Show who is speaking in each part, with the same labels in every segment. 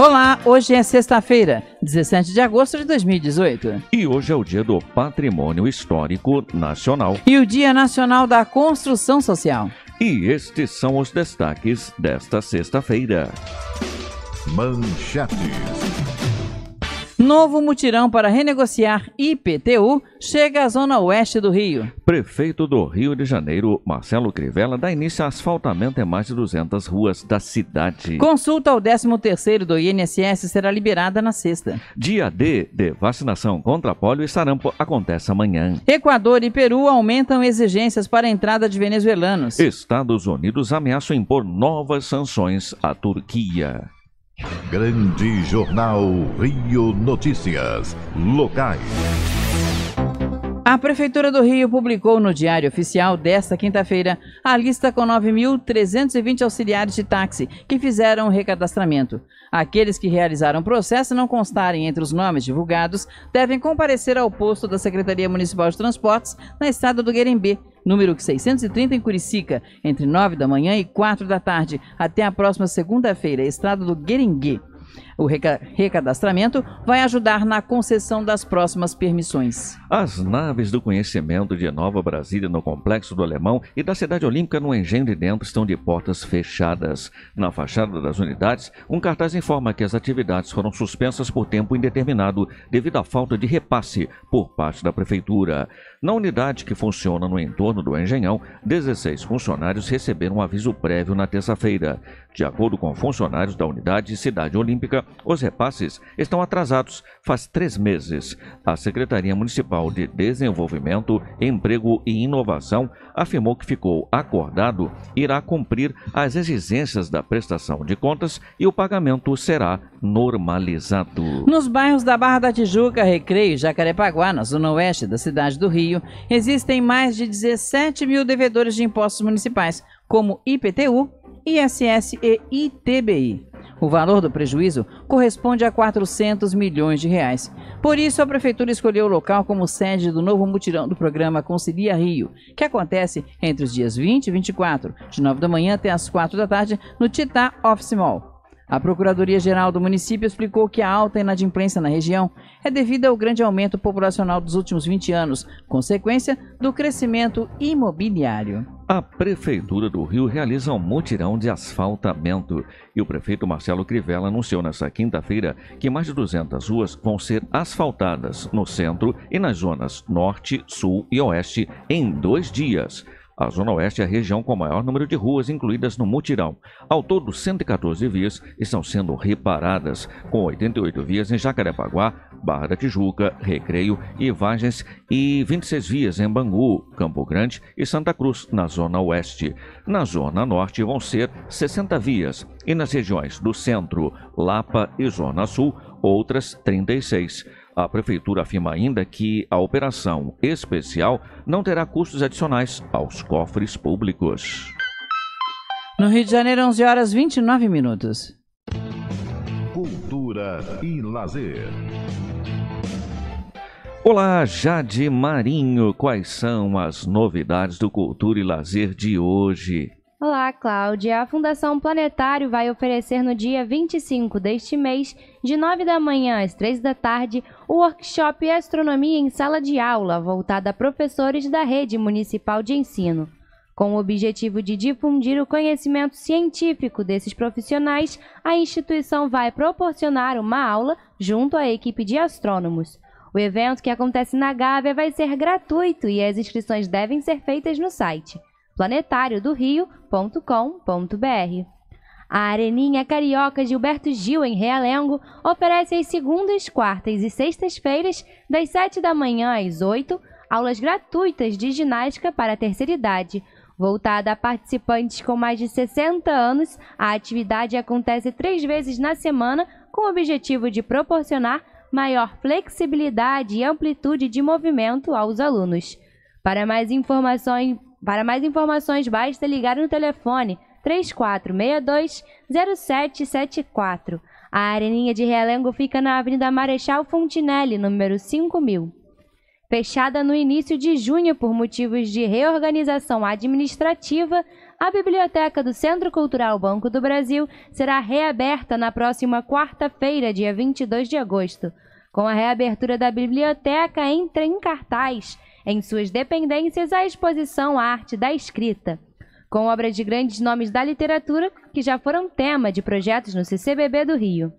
Speaker 1: Olá, hoje é sexta-feira, 17 de agosto de 2018. E hoje é o Dia do Patrimônio Histórico Nacional. E o Dia Nacional da Construção Social.
Speaker 2: E estes são os destaques desta sexta-feira. Manchetes.
Speaker 1: Novo mutirão para renegociar IPTU chega à zona oeste do Rio.
Speaker 2: Prefeito do Rio de Janeiro, Marcelo Crivella, dá início a asfaltamento em mais de 200 ruas da cidade.
Speaker 1: Consulta ao 13º do INSS será liberada na sexta.
Speaker 2: Dia D de vacinação contra pólio e sarampo acontece amanhã.
Speaker 1: Equador e Peru aumentam exigências para a entrada de venezuelanos.
Speaker 2: Estados Unidos ameaçam impor novas sanções à Turquia. Grande Jornal Rio Notícias.
Speaker 3: Locais.
Speaker 1: A Prefeitura do Rio publicou no Diário Oficial desta quinta-feira a lista com 9.320 auxiliares de táxi que fizeram o recadastramento. Aqueles que realizaram o processo e não constarem entre os nomes divulgados devem comparecer ao posto da Secretaria Municipal de Transportes na estrada do Guerembê, número 630 em Curicica, entre 9 da manhã e 4 da tarde, até a próxima segunda-feira, estrada do Gueringue. O recadastramento vai ajudar na concessão das próximas permissões.
Speaker 2: As naves do conhecimento de Nova Brasília no Complexo do Alemão e da Cidade Olímpica no Engenho de Dentro estão de portas fechadas. Na fachada das unidades, um cartaz informa que as atividades foram suspensas por tempo indeterminado devido à falta de repasse por parte da Prefeitura. Na unidade que funciona no entorno do Engenhão, 16 funcionários receberam um aviso prévio na terça-feira. De acordo com funcionários da unidade Cidade Olímpica, os repasses estão atrasados faz três meses. A Secretaria Municipal de Desenvolvimento, Emprego e Inovação afirmou que ficou acordado irá cumprir as exigências da prestação de contas e o pagamento será normalizado.
Speaker 1: Nos bairros da Barra da Tijuca, Recreio e Jacarepaguá, na zona oeste da cidade do Rio, existem mais de 17 mil devedores de impostos municipais, como IPTU, ISS e ITBI. O valor do prejuízo corresponde a 400 milhões de reais. Por isso, a prefeitura escolheu o local como sede do novo mutirão do programa Concilia Rio, que acontece entre os dias 20 e 24, de 9 da manhã até as 4 da tarde, no Titá Office Mall. A Procuradoria-Geral do município explicou que a alta inadimplência na região é devida ao grande aumento populacional dos últimos 20 anos, consequência do crescimento imobiliário.
Speaker 2: A Prefeitura do Rio realiza um mutirão de asfaltamento e o prefeito Marcelo Crivella anunciou nesta quinta-feira que mais de 200 ruas vão ser asfaltadas no centro e nas zonas norte, sul e oeste em dois dias. A Zona Oeste é a região com o maior número de ruas incluídas no mutirão. Ao todo, 114 vias estão sendo reparadas, com 88 vias em Jacarepaguá, Barra da Tijuca, Recreio e Vargens e 26 vias em Bangu, Campo Grande e Santa Cruz, na Zona Oeste. Na Zona Norte vão ser 60 vias e nas regiões do Centro, Lapa e Zona Sul, outras 36. A Prefeitura afirma ainda que a operação especial não terá custos adicionais aos cofres públicos.
Speaker 1: No Rio de Janeiro, 11 horas 29 minutos.
Speaker 3: Cultura e lazer.
Speaker 2: Olá, Jade Marinho. Quais são as novidades do Cultura e Lazer de hoje?
Speaker 4: Olá, Cláudia. A Fundação Planetário vai oferecer no dia 25 deste mês, de 9 da manhã às 3 da tarde, o workshop Astronomia em Sala de Aula, voltado a professores da Rede Municipal de Ensino, com o objetivo de difundir o conhecimento científico desses profissionais. A instituição vai proporcionar uma aula junto à equipe de astrônomos. O evento que acontece na Gávea vai ser gratuito e as inscrições devem ser feitas no site planetario.do-rio.com.br. A Areninha Carioca Gilberto Gil, em Realengo, oferece as segundas, quartas e sextas-feiras, das sete da manhã às oito aulas gratuitas de ginástica para a terceira idade. Voltada a participantes com mais de 60 anos, a atividade acontece três vezes na semana com o objetivo de proporcionar maior flexibilidade e amplitude de movimento aos alunos. Para mais informações, para mais informações, basta ligar no telefone 3462-0774. A Areninha de Realengo fica na Avenida Marechal Fontinelli, número 5000. Fechada no início de junho por motivos de reorganização administrativa, a Biblioteca do Centro Cultural Banco do Brasil será reaberta na próxima quarta-feira, dia 22 de agosto. Com a reabertura da biblioteca, entra em cartaz em suas dependências a exposição à arte da escrita, com obras de grandes nomes da literatura que já foram tema de projetos no CCBB do Rio.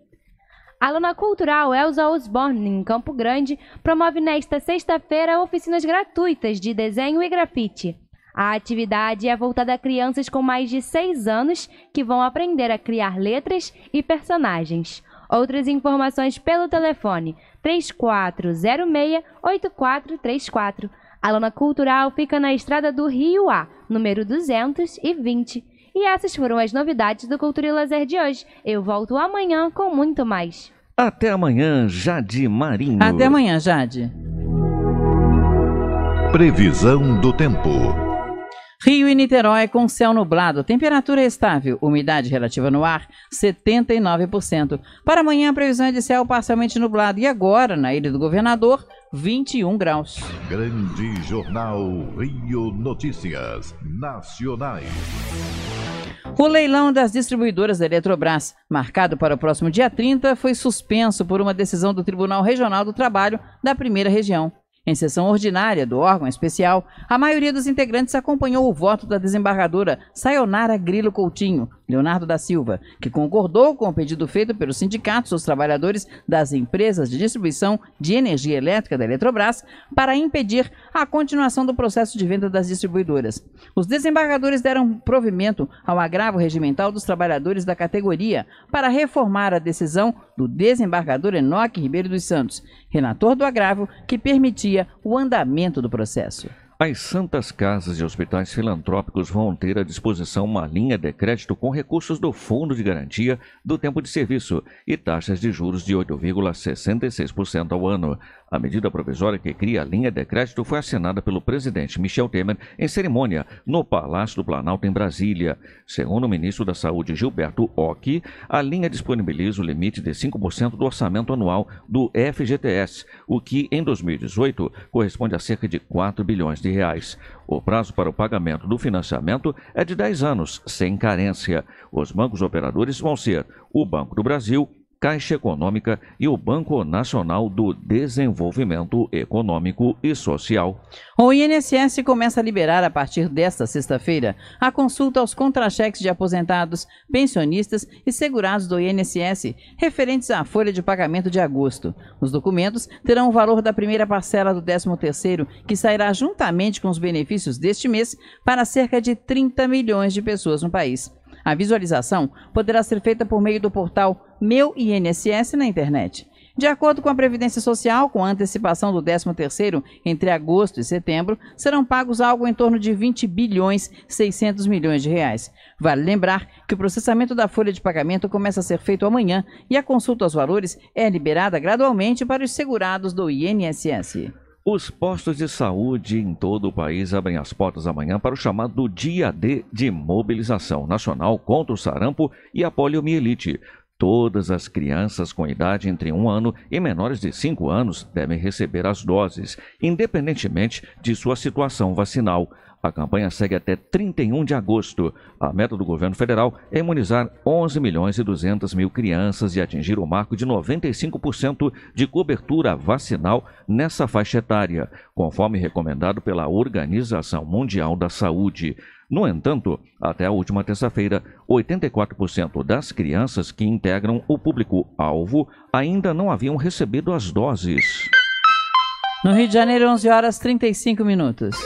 Speaker 4: A aluna cultural Elsa Osborne, em Campo Grande, promove nesta sexta-feira oficinas gratuitas de desenho e grafite. A atividade é voltada a crianças com mais de 6 anos que vão aprender a criar letras e personagens. Outras informações pelo telefone 3406-8434 a lona cultural fica na Estrada do Rio A, número 220. E essas foram as novidades do Cultura e Lazer de hoje. Eu volto amanhã com muito mais.
Speaker 2: Até amanhã, Jade Marinho. Até
Speaker 4: amanhã, Jade.
Speaker 3: Previsão do tempo.
Speaker 1: Rio e Niterói com céu nublado, temperatura estável, umidade relativa no ar 79%. Para amanhã, a previsão é de céu parcialmente nublado e agora, na Ilha do Governador, 21 graus.
Speaker 3: Grande Jornal Rio Notícias Nacionais.
Speaker 1: O leilão das distribuidoras da Eletrobras, marcado para o próximo dia 30, foi suspenso por uma decisão do Tribunal Regional do Trabalho da Primeira Região. Em sessão ordinária do órgão especial, a maioria dos integrantes acompanhou o voto da desembargadora Sayonara Grilo Coutinho, Leonardo da Silva, que concordou com o pedido feito pelos sindicatos dos trabalhadores das empresas de distribuição de energia elétrica da Eletrobras para impedir a continuação do processo de venda das distribuidoras. Os desembargadores deram provimento ao agravo regimental dos trabalhadores da categoria para reformar a decisão do desembargador Enoque Ribeiro dos Santos, relator do agravo que permitia o andamento do processo.
Speaker 2: As santas casas e hospitais filantrópicos vão ter à disposição uma linha de crédito com recursos do Fundo de Garantia do Tempo de Serviço e taxas de juros de 8,66% ao ano. A medida provisória que cria a linha de crédito foi assinada pelo presidente Michel Temer em cerimônia no Palácio do Planalto, em Brasília. Segundo o ministro da Saúde, Gilberto Ock, a linha disponibiliza o limite de 5% do orçamento anual do FGTS, o que em 2018 corresponde a cerca de 4 bilhões de reais. O prazo para o pagamento do financiamento é de 10 anos, sem carência. Os bancos operadores vão ser o Banco do Brasil, Caixa Econômica e o Banco Nacional do Desenvolvimento
Speaker 1: Econômico e Social. O INSS começa a liberar a partir desta sexta-feira a consulta aos contra-cheques de aposentados, pensionistas e segurados do INSS referentes à folha de pagamento de agosto. Os documentos terão o valor da primeira parcela do 13º, que sairá juntamente com os benefícios deste mês para cerca de 30 milhões de pessoas no país. A visualização poderá ser feita por meio do portal meu INSS na internet. De acordo com a Previdência Social, com a antecipação do 13º entre agosto e setembro, serão pagos algo em torno de 20 bilhões 600 milhões de reais. Vale lembrar que o processamento da folha de pagamento começa a ser feito amanhã e a consulta aos valores é liberada gradualmente para os segurados do INSS.
Speaker 2: Os postos de saúde em todo o país abrem as portas amanhã para o chamado Dia D de mobilização nacional contra o sarampo e a poliomielite. Todas as crianças com idade entre um ano e menores de cinco anos devem receber as doses, independentemente de sua situação vacinal. A campanha segue até 31 de agosto. A meta do governo federal é imunizar 11 milhões e 200 mil crianças e atingir o marco de 95% de cobertura vacinal nessa faixa etária, conforme recomendado pela Organização Mundial da Saúde. No entanto, até a última terça-feira, 84% das crianças que integram o público-alvo ainda não haviam recebido as doses.
Speaker 1: No Rio de Janeiro, 11 horas 35 minutos.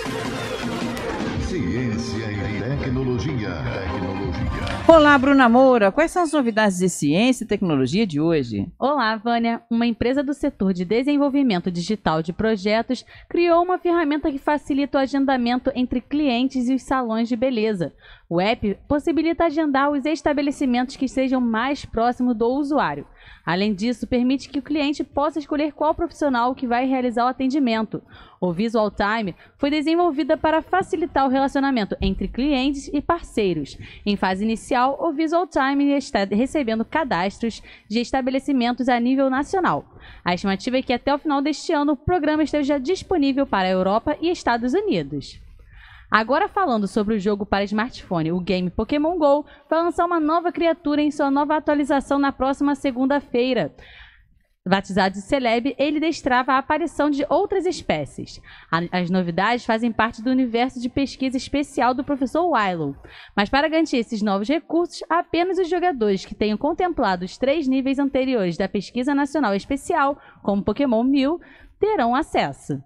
Speaker 1: Olá, Bruna Moura. Quais são as novidades de ciência e tecnologia de hoje?
Speaker 5: Olá, Vânia. Uma empresa do setor de desenvolvimento digital de projetos criou uma ferramenta que facilita o agendamento entre clientes e os salões de beleza. O app possibilita agendar os estabelecimentos que sejam mais próximos do usuário. Além disso, permite que o cliente possa escolher qual profissional que vai realizar o atendimento. O Visual Time foi desenvolvida para facilitar o relacionamento entre clientes e parceiros. Em fase inicial, o Visual Time está recebendo cadastros de estabelecimentos a nível nacional. A estimativa é que até o final deste ano o programa esteja disponível para a Europa e Estados Unidos. Agora falando sobre o jogo para smartphone, o game Pokémon GO vai lançar uma nova criatura em sua nova atualização na próxima segunda-feira. Batizado de Celeb, ele destrava a aparição de outras espécies. As novidades fazem parte do universo de pesquisa especial do professor Willow. Mas para garantir esses novos recursos, apenas os jogadores que tenham contemplado os três níveis anteriores da pesquisa nacional especial, como Pokémon Mil, terão acesso.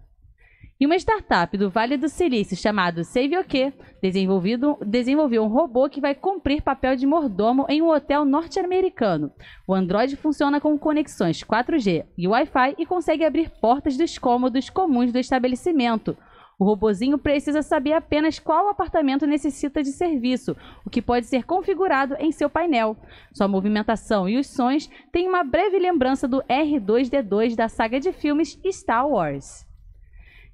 Speaker 5: E uma startup do Vale do Silício chamado SaveOK desenvolvido, desenvolveu um robô que vai cumprir papel de mordomo em um hotel norte-americano. O Android funciona com conexões 4G e Wi-Fi e consegue abrir portas dos cômodos comuns do estabelecimento. O robozinho precisa saber apenas qual apartamento necessita de serviço, o que pode ser configurado em seu painel. Sua movimentação e os sons têm uma breve lembrança do R2D2 da saga de filmes Star Wars.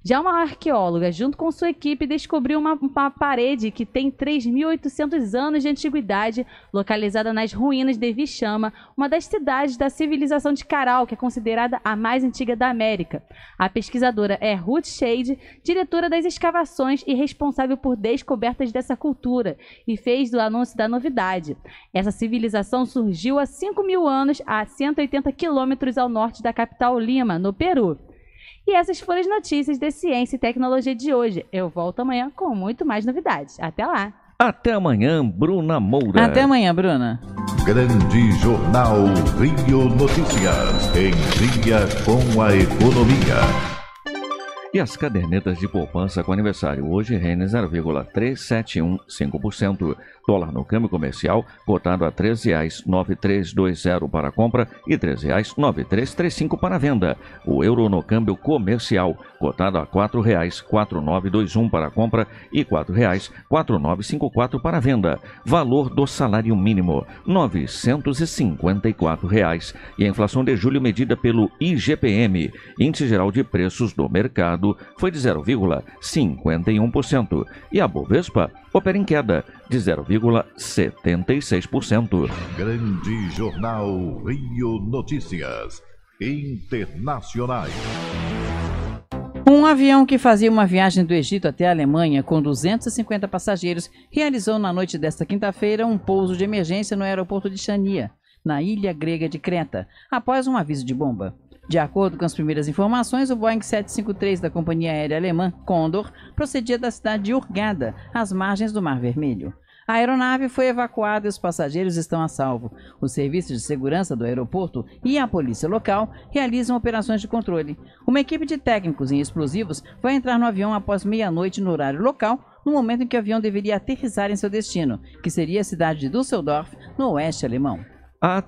Speaker 5: Já uma arqueóloga, junto com sua equipe, descobriu uma, uma parede que tem 3.800 anos de antiguidade, localizada nas ruínas de Vichama, uma das cidades da civilização de Caral, que é considerada a mais antiga da América. A pesquisadora é Ruth Shade, diretora das escavações e responsável por descobertas dessa cultura, e fez o anúncio da novidade. Essa civilização surgiu há 5 mil anos, a 180 quilômetros ao norte da capital Lima, no Peru. E essas foram as notícias de ciência e tecnologia de hoje. Eu volto amanhã com muito mais novidades. Até lá!
Speaker 3: Até amanhã, Bruna Moura. Até
Speaker 1: amanhã, Bruna.
Speaker 3: Grande Jornal
Speaker 2: Rio Notícias. Em dia com a economia. E as cadernetas de poupança com aniversário hoje rendem 0,3715%. Dólar no câmbio comercial cotado a R$ 13,9320 para compra e R$ 13,9335 para venda. O euro no câmbio comercial cotado a R$ 4,4921 para compra e R$ 4,4954 para venda. Valor do salário mínimo R$ 954. Reais. E a inflação de julho medida pelo IGPM, Índice Geral de Preços do Mercado acumulado foi de 0,51% e a Bovespa opera em queda de 0,76%.
Speaker 3: Grande Jornal Rio Notícias Internacionais.
Speaker 1: Um avião que fazia uma viagem do Egito até a Alemanha com 250 passageiros realizou na noite desta quinta-feira um pouso de emergência no aeroporto de Chania, na ilha grega de Creta, após um aviso de bomba. De acordo com as primeiras informações, o Boeing 753 da companhia aérea alemã Condor procedia da cidade de Urgada, às margens do Mar Vermelho. A aeronave foi evacuada e os passageiros estão a salvo. Os serviços de segurança do aeroporto e a polícia local realizam operações de controle. Uma equipe de técnicos em explosivos vai entrar no avião após meia-noite no horário local, no momento em que o avião deveria aterrissar em seu destino, que seria a cidade de Düsseldorf, no oeste alemão. A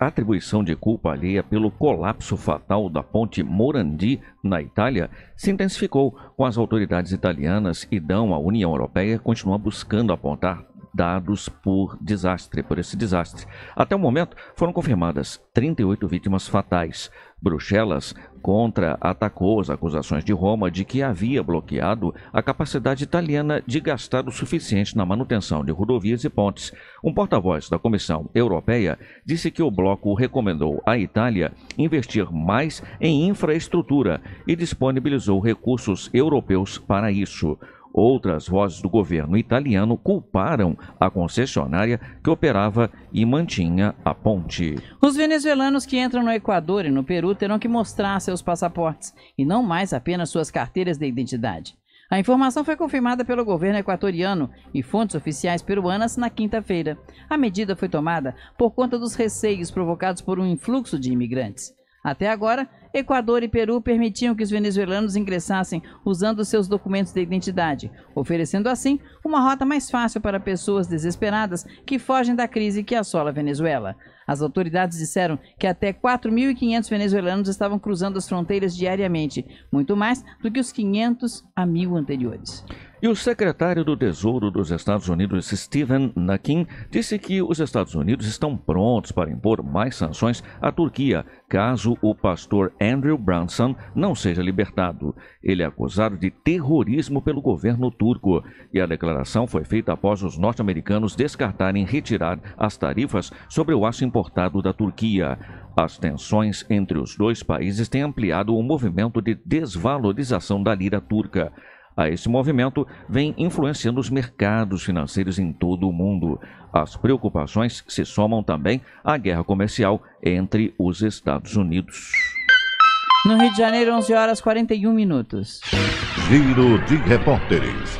Speaker 2: atribuição de culpa alheia pelo colapso fatal da ponte Morandi, na Itália, se intensificou com as autoridades italianas e dão à União Europeia continuar buscando apontar dados por desastre, por esse desastre. Até o momento, foram confirmadas 38 vítimas fatais. Bruxelas contra-atacou as acusações de Roma de que havia bloqueado a capacidade italiana de gastar o suficiente na manutenção de rodovias e pontes. Um porta-voz da Comissão Europeia disse que o bloco recomendou à Itália investir mais em infraestrutura e disponibilizou recursos europeus para isso. Outras vozes do governo italiano culparam a concessionária que operava e mantinha a ponte.
Speaker 1: Os venezuelanos que entram no Equador e no Peru terão que mostrar seus passaportes e não mais apenas suas carteiras de identidade. A informação foi confirmada pelo governo equatoriano e fontes oficiais peruanas na quinta-feira. A medida foi tomada por conta dos receios provocados por um influxo de imigrantes. Até agora, Equador e Peru permitiam que os venezuelanos ingressassem usando seus documentos de identidade, oferecendo assim uma rota mais fácil para pessoas desesperadas que fogem da crise que assola a Venezuela. As autoridades disseram que até 4.500 venezuelanos estavam cruzando as fronteiras diariamente, muito mais do que os 500 a mil anteriores.
Speaker 2: E o secretário do Tesouro dos Estados Unidos, Stephen Nakin, disse que os Estados Unidos estão prontos para impor mais sanções à Turquia caso o pastor Andrew Branson não seja libertado. Ele é acusado de terrorismo pelo governo turco. E a declaração foi feita após os norte-americanos descartarem retirar as tarifas sobre o aço importado da Turquia. As tensões entre os dois países têm ampliado o movimento de desvalorização da lira turca a esse movimento vem influenciando os mercados financeiros em todo o mundo. As preocupações se somam também à guerra comercial entre os Estados Unidos.
Speaker 1: No Rio de Janeiro, 11 horas 41 minutos.
Speaker 2: Giro de repórteres.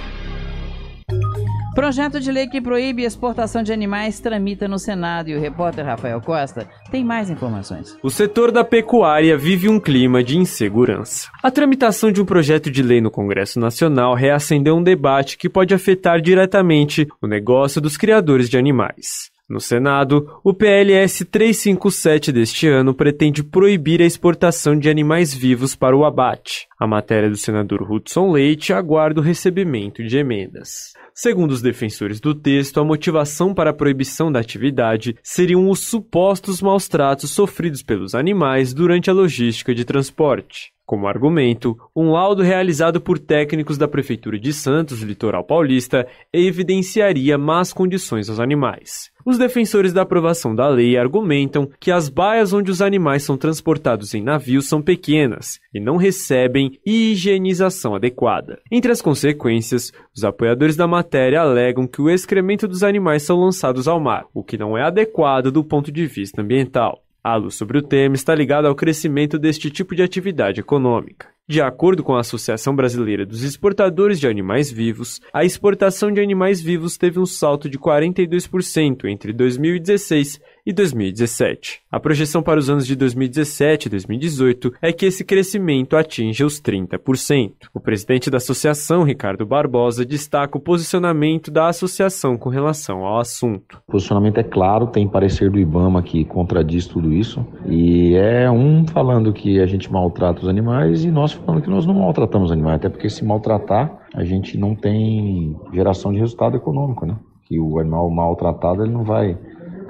Speaker 1: Projeto de lei que proíbe a exportação de animais tramita no Senado e o repórter Rafael Costa tem mais informações.
Speaker 6: O setor da pecuária vive um clima de insegurança. A tramitação de um projeto de lei no Congresso Nacional reacendeu um debate que pode afetar diretamente o negócio dos criadores de animais. No Senado, o PLS 357 deste ano pretende proibir a exportação de animais vivos para o abate. A matéria do senador Hudson Leite aguarda o recebimento de emendas. Segundo os defensores do texto, a motivação para a proibição da atividade seriam os supostos maus tratos sofridos pelos animais durante a logística de transporte. Como argumento, um laudo realizado por técnicos da Prefeitura de Santos, litoral paulista, evidenciaria más condições aos animais. Os defensores da aprovação da lei argumentam que as baias onde os animais são transportados em navios são pequenas e não recebem higienização adequada. Entre as consequências, os apoiadores da matéria alegam que o excremento dos animais são lançados ao mar, o que não é adequado do ponto de vista ambiental. A luz sobre o tema está ligada ao crescimento deste tipo de atividade econômica. De acordo com a Associação Brasileira dos Exportadores de Animais Vivos, a exportação de animais vivos teve um salto de 42% entre 2016 e 2017. A projeção para os anos de 2017 e 2018 é que esse crescimento atinja os 30%. O presidente da associação, Ricardo Barbosa, destaca o posicionamento da associação com relação ao assunto. O
Speaker 2: posicionamento é claro, tem parecer do Ibama que contradiz tudo isso, e é um falando que a gente maltrata os animais e nós falando que nós não maltratamos animais, até porque se maltratar, a gente não tem geração de resultado econômico, né? Que o animal maltratado ele não vai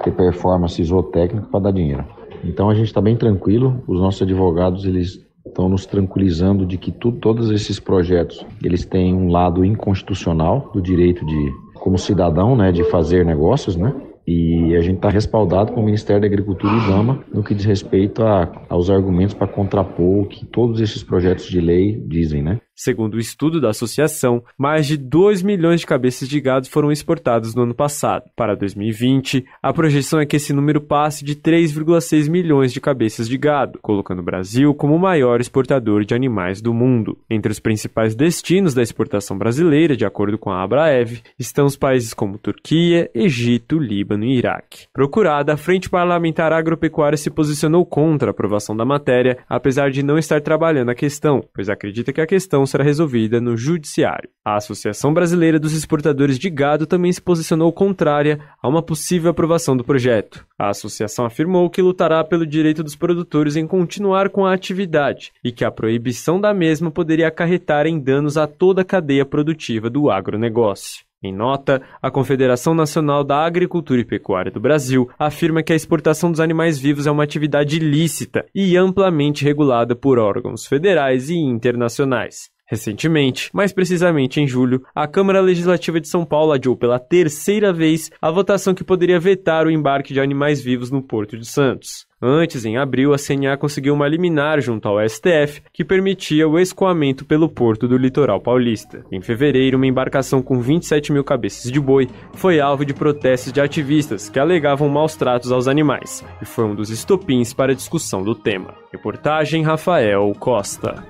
Speaker 2: ter performance isotécnica para dar dinheiro. Então a gente está bem tranquilo, os nossos advogados eles estão nos tranquilizando de que tu, todos esses projetos eles têm um lado inconstitucional do direito de como cidadão, né, de fazer negócios, né? E a gente está respaldado com o Ministério da Agricultura e IBAMA no que diz respeito a, aos argumentos para contrapor o que todos esses projetos de lei
Speaker 6: dizem, né? Segundo o estudo da associação, mais de 2 milhões de cabeças de gado foram exportadas no ano passado. Para 2020, a projeção é que esse número passe de 3,6 milhões de cabeças de gado, colocando o Brasil como o maior exportador de animais do mundo. Entre os principais destinos da exportação brasileira, de acordo com a Abraev, estão os países como Turquia, Egito, Líbano e Iraque. Procurada, a Frente Parlamentar Agropecuária se posicionou contra a aprovação da matéria, apesar de não estar trabalhando a questão, pois acredita que a questão será resolvida no judiciário. A Associação Brasileira dos Exportadores de Gado também se posicionou contrária a uma possível aprovação do projeto. A associação afirmou que lutará pelo direito dos produtores em continuar com a atividade e que a proibição da mesma poderia acarretar em danos a toda a cadeia produtiva do agronegócio. Em nota, a Confederação Nacional da Agricultura e Pecuária do Brasil afirma que a exportação dos animais vivos é uma atividade ilícita e amplamente regulada por órgãos federais e internacionais. Recentemente, mais precisamente em julho, a Câmara Legislativa de São Paulo adiou pela terceira vez a votação que poderia vetar o embarque de animais vivos no Porto de Santos. Antes, em abril, a CNA conseguiu uma liminar junto ao STF que permitia o escoamento pelo porto do litoral paulista. Em fevereiro, uma embarcação com 27 mil cabeças de boi foi alvo de protestos de ativistas que alegavam maus tratos aos animais e foi um dos estopins para a discussão do tema. Reportagem Rafael Costa.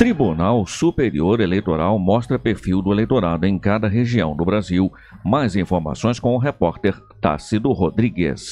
Speaker 2: Tribunal Superior Eleitoral mostra perfil do eleitorado em cada região do Brasil. Mais informações com o repórter Tácido Rodrigues.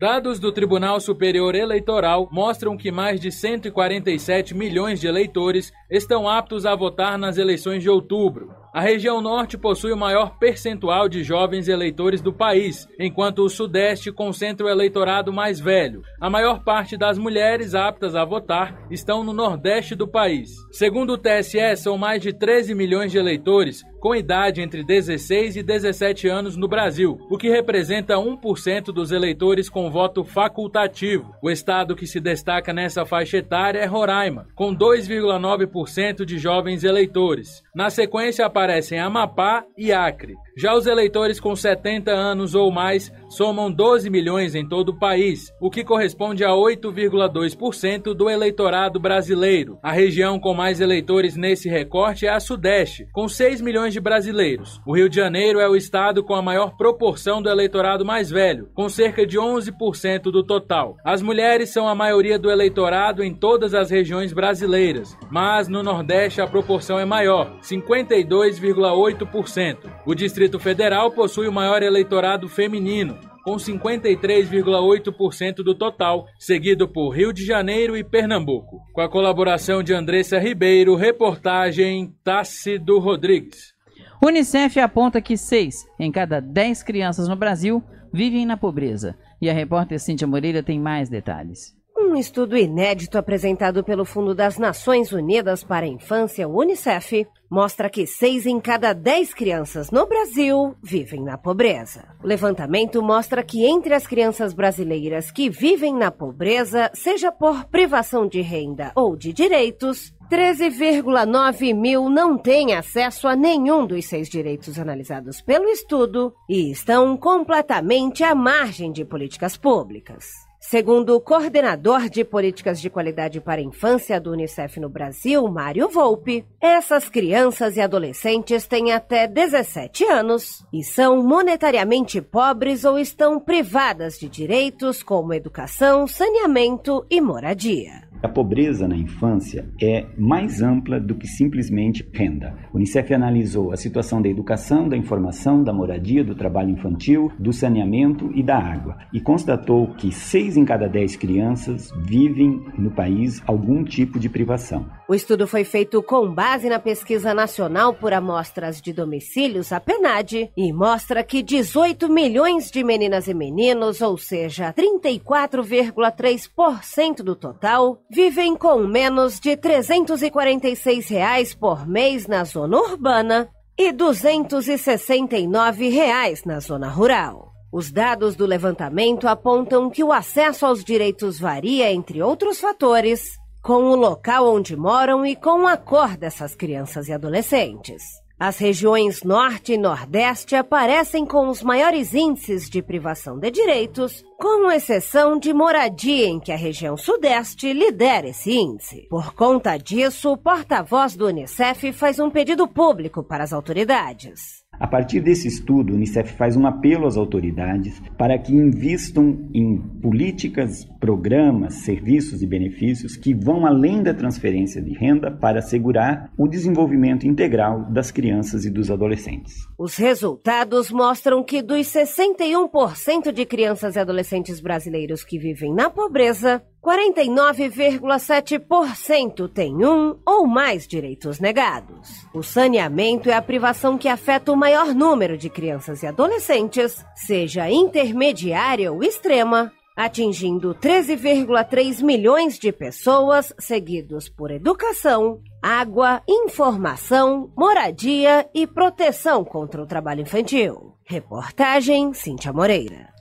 Speaker 7: Dados do Tribunal Superior Eleitoral mostram que mais de 147 milhões de eleitores estão aptos a votar nas eleições de outubro. A região norte possui o maior percentual de jovens eleitores do país, enquanto o sudeste concentra o eleitorado mais velho. A maior parte das mulheres aptas a votar estão no nordeste do país. Segundo o TSE, são mais de 13 milhões de eleitores, com idade entre 16 e 17 anos no Brasil, o que representa 1% dos eleitores com voto facultativo. O estado que se destaca nessa faixa etária é Roraima, com 2,9% de jovens eleitores. Na sequência aparecem Amapá e Acre. Já os eleitores com 70 anos ou mais somam 12 milhões em todo o país, o que corresponde a 8,2% do eleitorado brasileiro. A região com mais eleitores nesse recorte é a Sudeste, com 6 milhões milhões de brasileiros. O Rio de Janeiro é o estado com a maior proporção do eleitorado mais velho, com cerca de 11% do total. As mulheres são a maioria do eleitorado em todas as regiões brasileiras, mas no Nordeste a proporção é maior, 52,8%. O Distrito Federal possui o maior eleitorado feminino, com 53,8% do total, seguido por Rio de Janeiro e Pernambuco. Com a colaboração de Andressa Ribeiro, reportagem Tácido Rodrigues.
Speaker 1: Unicef aponta que 6 em cada 10 crianças no Brasil vivem na pobreza. E a repórter Cíntia Moreira tem mais detalhes.
Speaker 8: Um estudo inédito apresentado pelo Fundo das Nações Unidas para a Infância, Unicef, mostra que seis em cada dez crianças no Brasil vivem na pobreza. O levantamento mostra que entre as crianças brasileiras que vivem na pobreza, seja por privação de renda ou de direitos, 13,9 mil não têm acesso a nenhum dos seis direitos analisados pelo estudo e estão completamente à margem de políticas públicas. Segundo o coordenador de políticas de qualidade para a infância do Unicef no Brasil, Mário Volpe, essas crianças e adolescentes têm até 17 anos e são monetariamente pobres ou estão privadas de direitos como educação, saneamento e moradia.
Speaker 9: A pobreza na infância é mais ampla do que simplesmente renda. O Unicef analisou a situação da educação, da informação, da moradia, do trabalho infantil, do saneamento e da água e constatou que 6 em cada 10 crianças vivem no país algum tipo de privação.
Speaker 8: O estudo foi feito com base na pesquisa nacional por amostras de domicílios, a PNAD, e mostra que 18 milhões de meninas e meninos, ou seja, 34,3% do total, vivem com menos de R$ 346 reais por mês na zona urbana e R$ 269 reais na zona rural. Os dados do levantamento apontam que o acesso aos direitos varia, entre outros fatores, com o local onde moram e com a cor dessas crianças e adolescentes. As regiões Norte e Nordeste aparecem com os maiores índices de privação de direitos, com exceção de moradia, em que a região Sudeste lidera esse índice. Por conta disso, o porta-voz do Unicef faz um pedido público para as autoridades.
Speaker 9: A partir desse estudo, o Unicef faz um apelo às autoridades para que invistam em políticas, programas, serviços e benefícios que vão além da transferência de renda para assegurar o desenvolvimento integral das crianças e dos adolescentes.
Speaker 8: Os resultados mostram que dos 61% de crianças e adolescentes brasileiros que vivem na pobreza, 49,7% tem um ou mais direitos negados. O saneamento é a privação que afeta o maior número de crianças e adolescentes, seja intermediária ou extrema, atingindo 13,3 milhões de pessoas, seguidos por educação, água, informação, moradia e proteção contra o trabalho infantil. Reportagem Cíntia Moreira.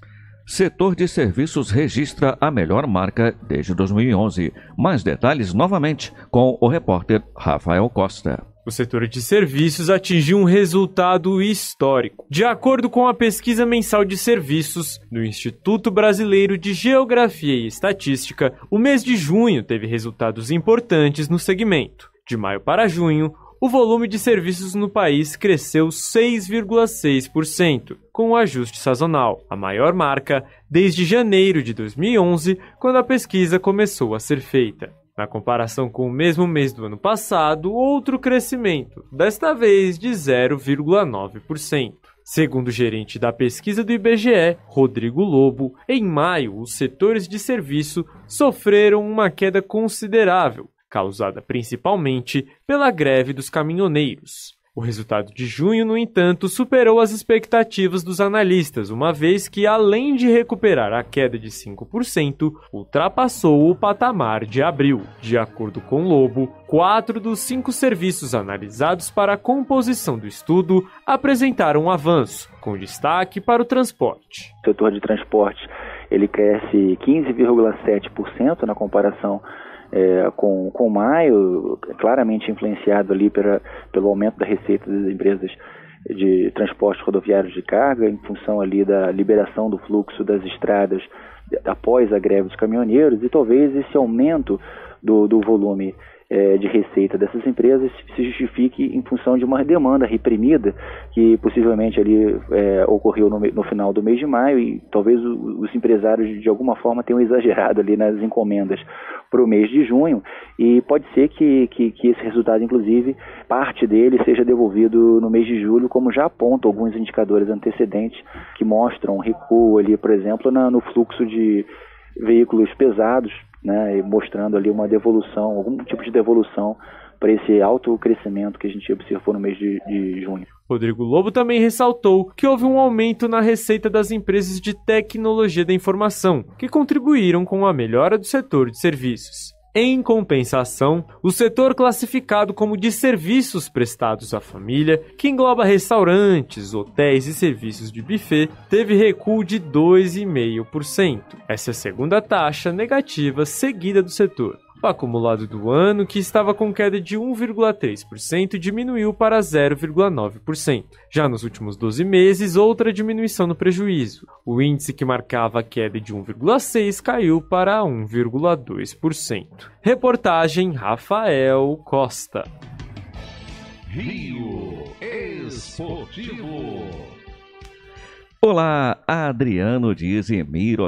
Speaker 2: Setor de serviços registra a melhor marca desde 2011. Mais detalhes novamente com o repórter Rafael
Speaker 6: Costa. O setor de serviços atingiu um resultado histórico. De acordo com a pesquisa mensal de serviços do Instituto Brasileiro de Geografia e Estatística, o mês de junho teve resultados importantes no segmento. De maio para junho, o volume de serviços no país cresceu 6,6%, com o um ajuste sazonal, a maior marca desde janeiro de 2011, quando a pesquisa começou a ser feita. Na comparação com o mesmo mês do ano passado, outro crescimento, desta vez de 0,9%. Segundo o gerente da pesquisa do IBGE, Rodrigo Lobo, em maio os setores de serviço sofreram uma queda considerável, causada principalmente pela greve dos caminhoneiros. O resultado de junho, no entanto, superou as expectativas dos analistas, uma vez que, além de recuperar a queda de 5%, ultrapassou o patamar de abril. De acordo com Lobo, quatro dos cinco serviços analisados para a composição do estudo apresentaram um avanço, com destaque para o transporte.
Speaker 9: O setor de transporte ele cresce 15,7% na comparação é, com, com maio, claramente influenciado ali pela, pelo aumento da receita das empresas de transporte rodoviário de carga, em função ali da liberação do fluxo das estradas após a greve dos caminhoneiros, e talvez esse aumento do, do volume é, de receita dessas empresas se justifique em função de uma demanda reprimida que possivelmente ali é, ocorreu no, no, final do mês de maio e talvez o, os empresários de alguma forma tenham exagerado ali nas encomendas para o mês de junho e pode ser que, que, que esse resultado, inclusive, parte dele seja devolvido no mês de julho, como já aponta alguns indicadores antecedentes que mostram recuo ali, por exemplo, na, no fluxo de veículos pesados né, mostrando ali uma devolução, algum tipo de devolução para esse alto crescimento que a gente observou no mês de, de junho.
Speaker 6: Rodrigo Lobo também ressaltou que houve um aumento na receita das empresas de tecnologia da informação, que contribuíram com a melhora do setor de serviços. Em compensação, o setor classificado como de serviços prestados à família, que engloba restaurantes, hotéis e serviços de buffet, teve recuo de 2,5%. Essa é a segunda taxa negativa seguida do setor acumulado do ano, que estava com queda de 1,3%, diminuiu para 0,9%. Já nos últimos 12 meses, outra diminuição no prejuízo. O índice que marcava a queda de 1,6% caiu para 1,2%. Reportagem Rafael Costa.
Speaker 3: Rio Esportivo.
Speaker 2: Olá, Adriano Dias e Emir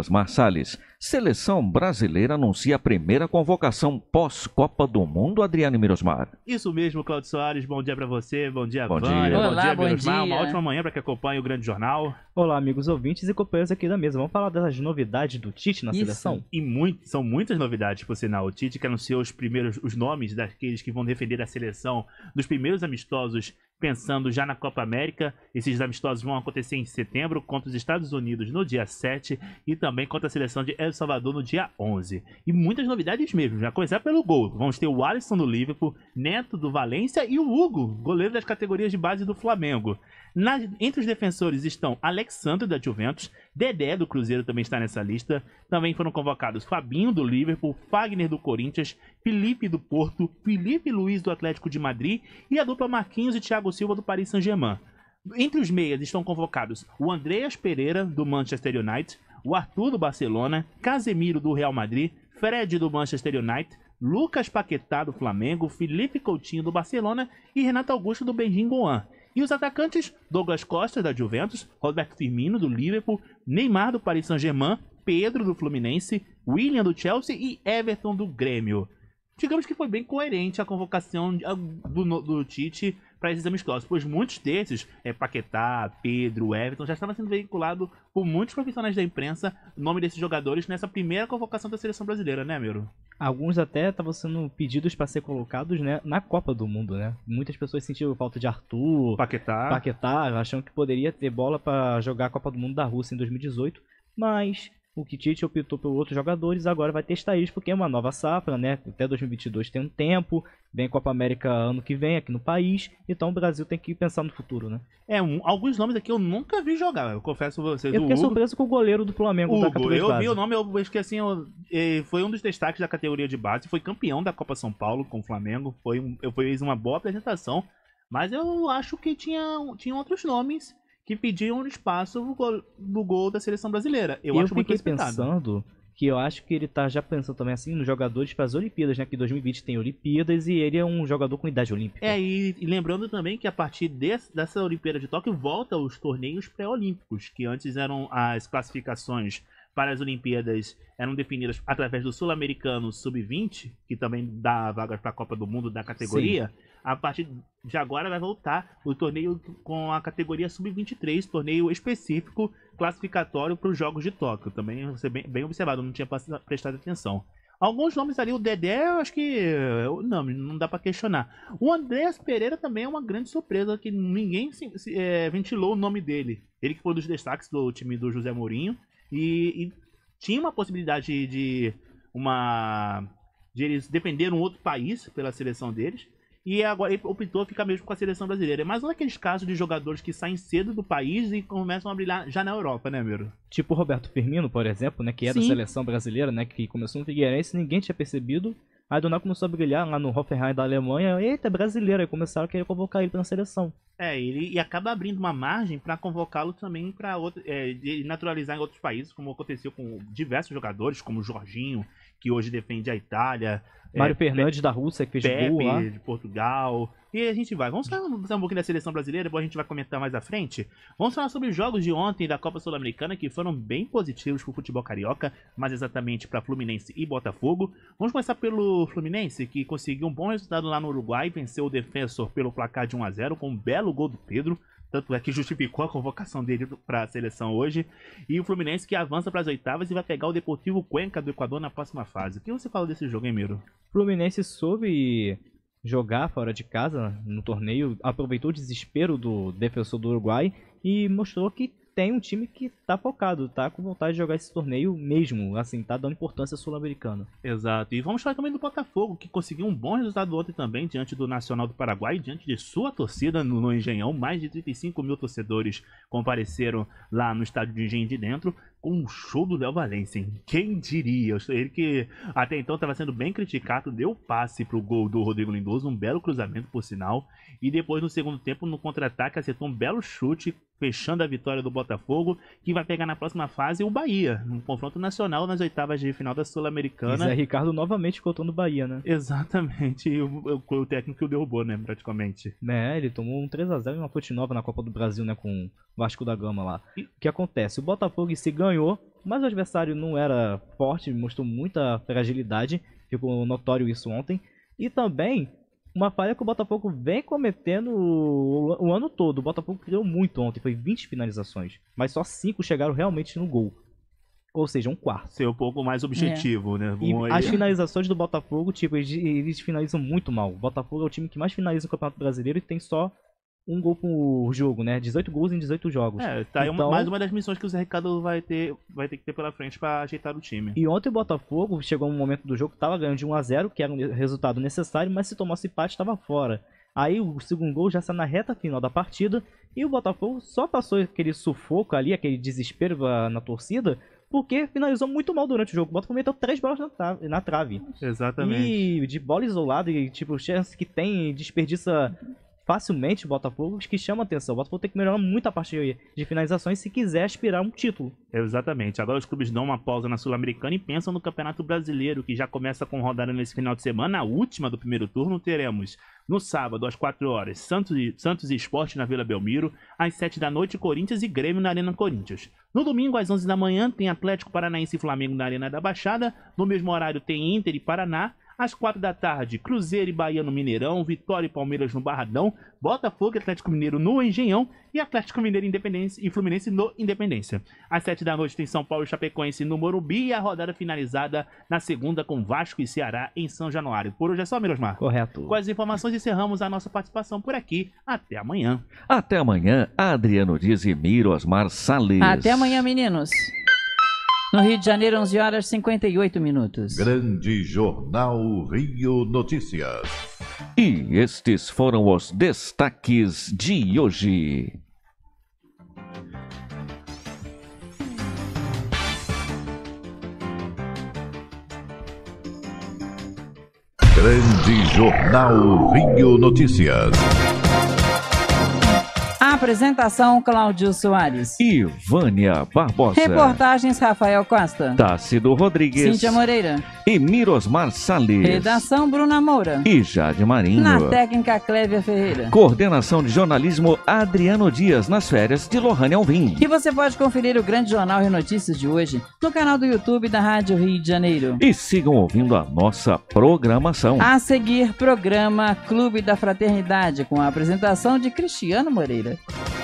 Speaker 2: Seleção brasileira anuncia a primeira convocação pós-Copa do Mundo, Adriano Mirosmar.
Speaker 10: Isso mesmo, Claudio Soares. Bom dia para você, bom dia, bom Vânia. Dia. Olá, bom dia, bom Mirosmar. Dia. Uma ótima manhã para que acompanhe o Grande Jornal.
Speaker 11: Olá, amigos ouvintes e companheiros aqui da mesa. Vamos falar das novidades do Tite na Isso. seleção? E muito,
Speaker 10: são muitas novidades, por sinal. O Tite que anunciou os primeiros os nomes daqueles que vão defender a seleção dos primeiros amistosos pensando já na Copa América. Esses amistosos vão acontecer em setembro contra os Estados Unidos no dia 7 e também contra a seleção de El Salvador no dia 11. E muitas novidades mesmo, já começar pelo gol. Vamos ter o Alisson do Liverpool, Neto do Valência e o Hugo, goleiro das categorias de base do Flamengo. Na, entre os defensores estão Alexandre da Juventus, Dedé do Cruzeiro também está nessa lista. Também foram convocados Fabinho do Liverpool, Fagner do Corinthians, Felipe do Porto, Felipe Luiz do Atlético de Madrid e a dupla Marquinhos e Thiago Silva do Paris Saint-Germain. Entre os meias estão convocados o Andreas Pereira do Manchester United, o Arthur do Barcelona, Casemiro do Real Madrid, Fred do Manchester United, Lucas Paquetá do Flamengo, Felipe Coutinho do Barcelona e Renato Augusto do Benjim Goan. E os atacantes: Douglas Costa, da Juventus, Roberto Firmino, do Liverpool, Neymar, do Paris Saint-Germain, Pedro, do Fluminense, William, do Chelsea e Everton, do Grêmio digamos que foi bem coerente a convocação do, do Tite para esses exames clássicos, pois muitos desses, é, Paquetá, Pedro, Everton, já estavam sendo veiculados por muitos profissionais da imprensa o nome desses jogadores nessa primeira convocação da seleção brasileira, né, Miro?
Speaker 11: Alguns até estavam sendo pedidos para ser colocados né, na Copa do Mundo, né? Muitas pessoas sentiram falta de Arthur, Paquetá, Paquetá achando que poderia ter bola para jogar a Copa do Mundo da Rússia em 2018, mas o que Tite optou por outros jogadores, agora vai testar isso, porque é uma nova safra, né? Até 2022 tem um tempo, vem Copa América ano que vem aqui no país, então o Brasil tem que pensar no futuro, né? É, um, alguns nomes aqui eu nunca vi jogar,
Speaker 10: eu confesso pra vocês. Eu fiquei Hugo,
Speaker 11: surpreso com o goleiro do Flamengo Hugo, da categoria Eu vi o
Speaker 10: nome, eu esqueci, assim foi um dos destaques da categoria de base, foi campeão da Copa São Paulo com o Flamengo, foi, um, fez uma boa apresentação, mas eu acho que tinha, tinha outros nomes que pediam espaço no gol, no gol da seleção brasileira. Eu, eu acho muito pensando
Speaker 11: que eu acho que ele tá já pensando também assim nos jogadores para as Olimpíadas, né? Que 2020 tem Olimpíadas e ele é um jogador com idade olímpica. É, e, e lembrando também que a partir desse, dessa Olimpíada de Tóquio volta os torneios pré-olímpicos,
Speaker 10: que antes eram as classificações para as Olimpíadas eram definidas através do Sul-Americano Sub-20, que também dá vagas para a Copa do Mundo da categoria, Sim. a partir de agora vai voltar o torneio com a categoria Sub-23, torneio específico classificatório para os Jogos de Tóquio. Também você bem, bem observado, não tinha prestado atenção. Alguns nomes ali, o Dedé, eu acho que. Não, não dá para questionar. O Andrés Pereira também é uma grande surpresa, que ninguém se, se, é, ventilou o nome dele. Ele que foi um dos destaques do time do José Mourinho. E, e tinha uma possibilidade de, de uma. de eles defenderem um outro país pela seleção deles. E agora ele optou a ficar mesmo com a seleção brasileira. Mas não é aqueles casos de jogadores que saem cedo do país e começam a brilhar
Speaker 11: já na Europa, né, Miro? Tipo o Roberto Firmino, por exemplo, né? Que é Sim. da seleção brasileira, né? Que começou no Figueirense ninguém tinha percebido. Aí do começou a brilhar lá no Hoffenheim da Alemanha. Eita, brasileiro. Aí começaram a querer convocar ele pra seleção.
Speaker 10: É, ele, e acaba abrindo uma margem para convocá-lo também para é, naturalizar em outros países, como aconteceu com diversos jogadores, como o Jorginho, que hoje defende a Itália, Mário é, Fernandes da
Speaker 11: Rússia, que fez Pepe, gol lá. de
Speaker 10: Portugal. E a gente vai. Vamos falar um pouquinho da seleção brasileira, depois a gente vai comentar mais à frente. Vamos falar sobre os jogos de ontem da Copa Sul-Americana, que foram bem positivos para o futebol carioca, mas exatamente para Fluminense e Botafogo. Vamos começar pelo Fluminense, que conseguiu um bom resultado lá no Uruguai, venceu o Defensor pelo placar de 1 a 0 com um belo gol do Pedro. Tanto é que justificou a convocação dele para a seleção hoje. E o Fluminense que avança para as oitavas e vai pegar o Deportivo Cuenca do Equador na próxima
Speaker 11: fase. O que você fala desse jogo, hein, Miro? Fluminense soube jogar fora de casa no torneio, aproveitou o desespero do defensor do Uruguai e mostrou que tem um time que tá focado, tá com vontade de jogar esse torneio mesmo, assim, tá dando importância sul-americana.
Speaker 10: Exato. E vamos falar também do Botafogo, que conseguiu um bom resultado ontem também diante do Nacional do Paraguai, diante de sua torcida no, Engenhão. Mais de 35 mil torcedores compareceram lá no estádio de Engenho de Dentro com um show do Léo Valencia, hein? Quem diria? Ele que até então estava sendo bem criticado, deu passe para o gol do Rodrigo Lindoso, um belo cruzamento por sinal, e depois no segundo tempo, no contra-ataque, acertou um belo chute, fechando a vitória do Botafogo, que vai pegar na próxima fase o Bahia, num confronto nacional nas oitavas de final da Sul-Americana. Zé
Speaker 11: Ricardo novamente cotando o Bahia, né? Exatamente, e o, o, técnico que o derrubou, né, praticamente. Né, ele tomou um 3 a 0 e uma fonte nova na Copa do Brasil, né, com o Vasco da Gama lá. E... O que acontece? O Botafogo se ganha ganhou, mas o adversário não era forte, mostrou muita fragilidade, ficou notório isso ontem. E também uma falha que o Botafogo vem cometendo o, o ano todo. O Botafogo criou muito ontem, foi 20 finalizações, mas só 5 chegaram realmente no gol. Ou seja, um quarto. Ser um pouco mais objetivo, é. né? e as finalizações do Botafogo, tipo, eles, eles finalizam muito mal. O Botafogo é o time que mais finaliza no Campeonato Brasileiro e tem só um gol por jogo, né? 18 gols em 18 jogos. É, tá então... Uma, mais uma
Speaker 10: das missões que o Zé Ricardo vai ter, vai ter que ter pela frente para ajeitar o time.
Speaker 11: E ontem o Botafogo chegou um momento do jogo que tava ganhando de 1 a 0 que era um resultado necessário, mas se tomasse empate estava fora. Aí o segundo gol já está na reta final da partida e o Botafogo só passou aquele sufoco ali, aquele desespero na torcida, porque finalizou muito mal durante o jogo. O Botafogo meteu três bolas na, tra na trave.
Speaker 10: Exatamente.
Speaker 11: E de bola isolada e tipo, chance que tem, desperdiça facilmente o Botafogo que chama atenção. O Botafogo tem que melhorar muito a parte de, finalizações se quiser aspirar um título. Exatamente. Agora os clubes dão uma pausa na Sul-Americana e pensam no Campeonato Brasileiro,
Speaker 10: que já começa com rodada nesse final de semana. A última do primeiro turno teremos no sábado, às 4 horas, Santos e, Santos e Esporte na Vila Belmiro. Às 7 da noite, Corinthians e Grêmio na Arena Corinthians. No domingo, às 11 da manhã, tem Atlético Paranaense e Flamengo na Arena da Baixada. No mesmo horário, tem Inter e Paraná. Às quatro da tarde, Cruzeiro e Bahia no Mineirão, Vitória e Palmeiras no Barradão, Botafogo e Atlético Mineiro no Engenhão e Atlético Mineiro Independência e Fluminense no Independência. Às sete da noite tem São Paulo e Chapecoense no Morumbi e a rodada finalizada na segunda com Vasco e Ceará em São Januário. Por hoje é só, Mirosmar. Correto. Com as informações encerramos a nossa participação
Speaker 1: por aqui. Até amanhã.
Speaker 2: Até amanhã, Adriano Dias e Mirosmar Salles. Até amanhã,
Speaker 1: meninos. No Rio de Janeiro, 11 horas 58 minutos.
Speaker 3: Grande Jornal Rio Notícias.
Speaker 2: E estes foram os destaques de hoje.
Speaker 3: Grande Jornal Rio Notícias.
Speaker 1: Apresentação: Cláudio Soares.
Speaker 2: E Vânia Barbosa. Reportagens:
Speaker 1: Rafael Costa.
Speaker 2: Tácido Rodrigues. Cíntia Moreira. E Mirosmar Salles. Redação:
Speaker 1: Bruna Moura.
Speaker 2: E Jade Marinho. Na
Speaker 1: técnica: Clévia Ferreira.
Speaker 2: Coordenação de jornalismo: Adriano Dias, nas férias de Lohane Alvim.
Speaker 1: E você pode conferir o grande jornal e notícias de hoje no canal do YouTube da Rádio Rio de Janeiro.
Speaker 2: E sigam ouvindo a nossa programação. A
Speaker 1: seguir, programa Clube da Fraternidade, com a apresentação de Cristiano Moreira Bye.